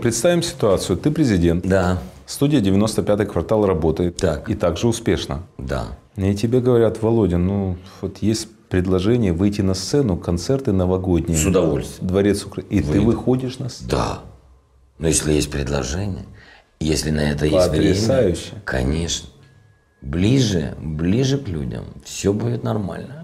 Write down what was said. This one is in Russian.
Представим ситуацию. Ты президент. Да. Студия 95-й квартал работает. Так. И также успешно. Да. И тебе говорят, Володя, ну вот есть предложение выйти на сцену, концерты новогодние. С удовольствием. Дворец Украины. И Выйду. ты выходишь на сцену. Да. Но если есть предложение, если на это есть время. Конечно. Ближе, ближе к людям. Все будет нормально.